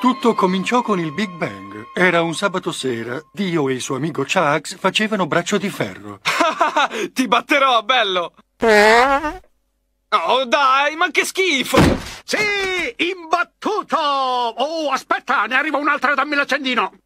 Tutto cominciò con il Big Bang. Era un sabato sera. Dio e il suo amico Chucks facevano braccio di ferro. Ti batterò, bello! Oh, dai, ma che schifo! Sì, imbattuto! Oh, aspetta, ne arriva un'altra, dammi l'accendino!